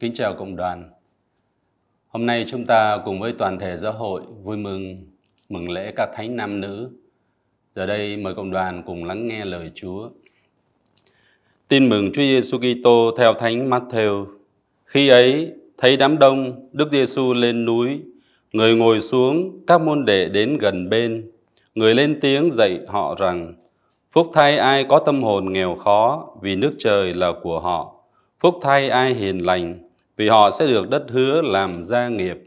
Kính chào cộng đoàn. Hôm nay chúng ta cùng với toàn thể giáo hội vui mừng mừng lễ các thánh nam nữ. Giờ đây mời cộng đoàn cùng lắng nghe lời Chúa. Tin mừng Chúa Giêsu Kitô theo Thánh Matthew. Khi ấy, thấy đám đông, Đức Giêsu lên núi, người ngồi xuống, các môn đệ đến gần bên. Người lên tiếng dạy họ rằng: Phúc thay ai có tâm hồn nghèo khó, vì nước trời là của họ. Phúc thay ai hiền lành, vì họ sẽ được đất hứa làm gia nghiệp.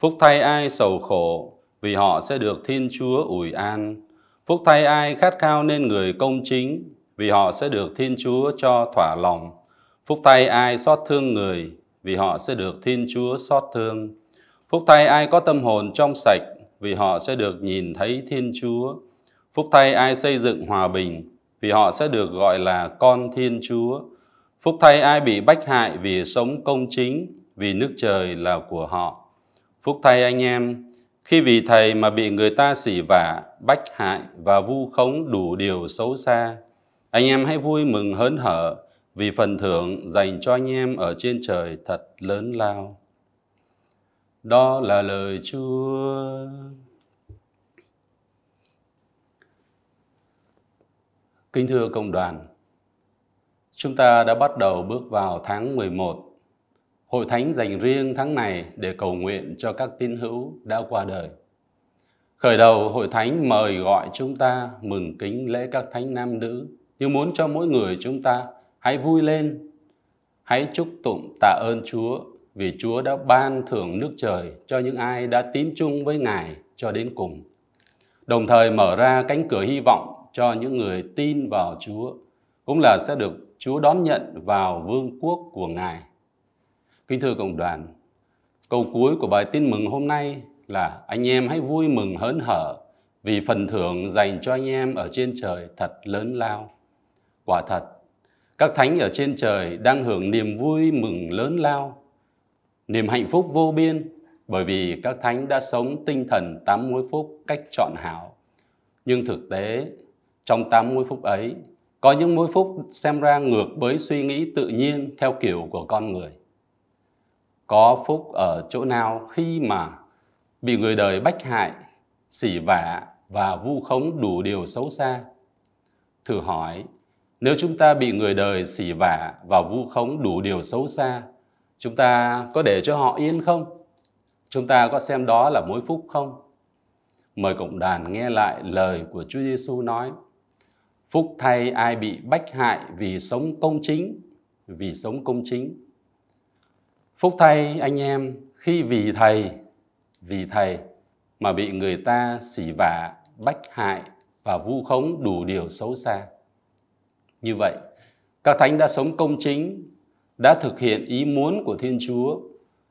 Phúc thay ai sầu khổ, vì họ sẽ được Thiên Chúa ủi an. Phúc thay ai khát khao nên người công chính, vì họ sẽ được Thiên Chúa cho thỏa lòng. Phúc thay ai xót thương người, vì họ sẽ được Thiên Chúa xót thương. Phúc thay ai có tâm hồn trong sạch, vì họ sẽ được nhìn thấy Thiên Chúa. Phúc thay ai xây dựng hòa bình, vì họ sẽ được gọi là con Thiên Chúa. Phúc thay ai bị bách hại vì sống công chính, vì nước trời là của họ. Phúc thay anh em, khi vì Thầy mà bị người ta xỉ vả, bách hại và vu khống đủ điều xấu xa, anh em hãy vui mừng hớn hở vì phần thưởng dành cho anh em ở trên trời thật lớn lao. Đó là lời Chúa. Kính thưa công đoàn, Chúng ta đã bắt đầu bước vào tháng 11. Hội Thánh dành riêng tháng này để cầu nguyện cho các tín hữu đã qua đời. Khởi đầu, Hội Thánh mời gọi chúng ta mừng kính lễ các thánh nam nữ, nhưng muốn cho mỗi người chúng ta hãy vui lên, hãy chúc tụng tạ ơn Chúa vì Chúa đã ban thưởng nước trời cho những ai đã tín chung với Ngài cho đến cùng. Đồng thời mở ra cánh cửa hy vọng cho những người tin vào Chúa cũng là sẽ được Chúa đón nhận vào vương quốc của Ngài. Kính thưa cộng đoàn, câu cuối của bài tin mừng hôm nay là anh em hãy vui mừng hớn hở vì phần thưởng dành cho anh em ở trên trời thật lớn lao. Quả thật, các thánh ở trên trời đang hưởng niềm vui mừng lớn lao, niềm hạnh phúc vô biên bởi vì các thánh đã sống tinh thần tám mối phúc cách chọn hảo. Nhưng thực tế, trong tám mối phúc ấy, có những mối phúc xem ra ngược với suy nghĩ tự nhiên theo kiểu của con người. Có phúc ở chỗ nào khi mà bị người đời bách hại, xỉ vả và vu khống đủ điều xấu xa. Thử hỏi, nếu chúng ta bị người đời xỉ vả và vu khống đủ điều xấu xa, chúng ta có để cho họ yên không? Chúng ta có xem đó là mối phúc không? Mời cộng đoàn nghe lại lời của Chúa Giêsu nói Phúc thay ai bị bách hại vì sống công chính, vì sống công chính. Phúc thay anh em khi vì Thầy, vì Thầy mà bị người ta xỉ vả, bách hại và vu khống đủ điều xấu xa. Như vậy, các thánh đã sống công chính, đã thực hiện ý muốn của Thiên Chúa,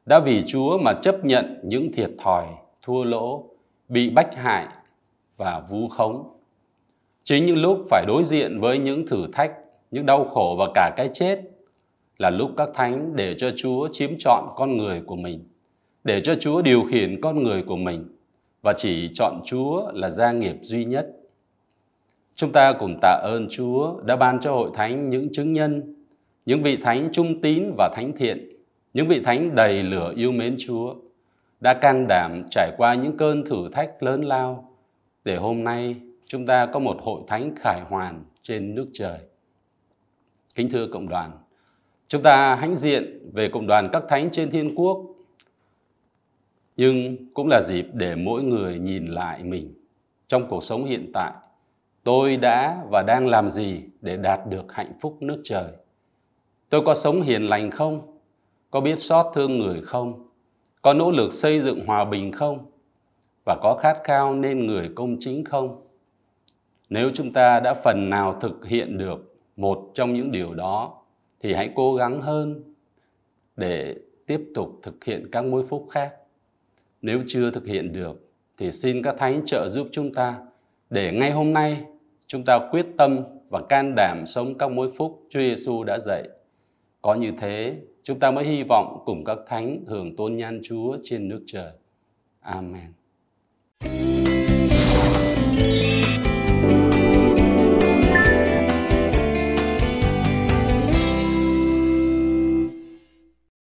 đã vì Chúa mà chấp nhận những thiệt thòi, thua lỗ, bị bách hại và vu khống Chính những lúc phải đối diện với những thử thách, những đau khổ và cả cái chết là lúc các thánh để cho Chúa chiếm chọn con người của mình, để cho Chúa điều khiển con người của mình và chỉ chọn Chúa là gia nghiệp duy nhất. Chúng ta cùng tạ ơn Chúa đã ban cho hội thánh những chứng nhân, những vị thánh trung tín và thánh thiện, những vị thánh đầy lửa yêu mến Chúa đã can đảm trải qua những cơn thử thách lớn lao để hôm nay chúng ta có một hội thánh khải hoàn trên nước trời. Kính thưa cộng đoàn, chúng ta hãnh diện về cộng đoàn các thánh trên thiên quốc, nhưng cũng là dịp để mỗi người nhìn lại mình trong cuộc sống hiện tại. Tôi đã và đang làm gì để đạt được hạnh phúc nước trời? Tôi có sống hiền lành không? Có biết xót thương người không? Có nỗ lực xây dựng hòa bình không? Và có khát khao nên người công chính không? nếu chúng ta đã phần nào thực hiện được một trong những điều đó thì hãy cố gắng hơn để tiếp tục thực hiện các mối phúc khác nếu chưa thực hiện được thì xin các thánh trợ giúp chúng ta để ngay hôm nay chúng ta quyết tâm và can đảm sống các mối phúc Chúa Giêsu đã dạy. Có như thế, chúng ta mới hy vọng cùng các thánh hưởng tôn nhan Chúa trên nước trời. Amen.